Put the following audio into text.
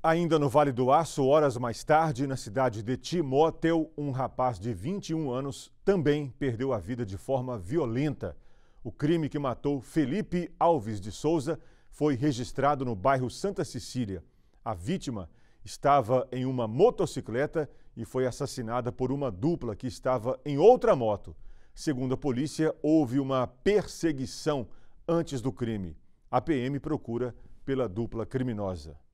Ainda no Vale do Aço, horas mais tarde, na cidade de Timóteo, um rapaz de 21 anos também perdeu a vida de forma violenta. O crime que matou Felipe Alves de Souza foi registrado no bairro Santa Cecília. A vítima estava em uma motocicleta e foi assassinada por uma dupla que estava em outra moto. Segundo a polícia, houve uma perseguição antes do crime. A PM procura pela dupla criminosa.